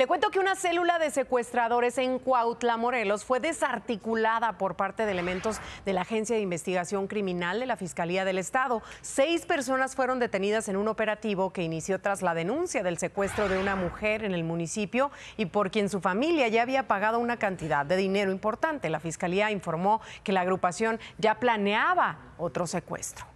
Le cuento que una célula de secuestradores en Cuautla, Morelos, fue desarticulada por parte de elementos de la Agencia de Investigación Criminal de la Fiscalía del Estado. Seis personas fueron detenidas en un operativo que inició tras la denuncia del secuestro de una mujer en el municipio y por quien su familia ya había pagado una cantidad de dinero importante. La Fiscalía informó que la agrupación ya planeaba otro secuestro.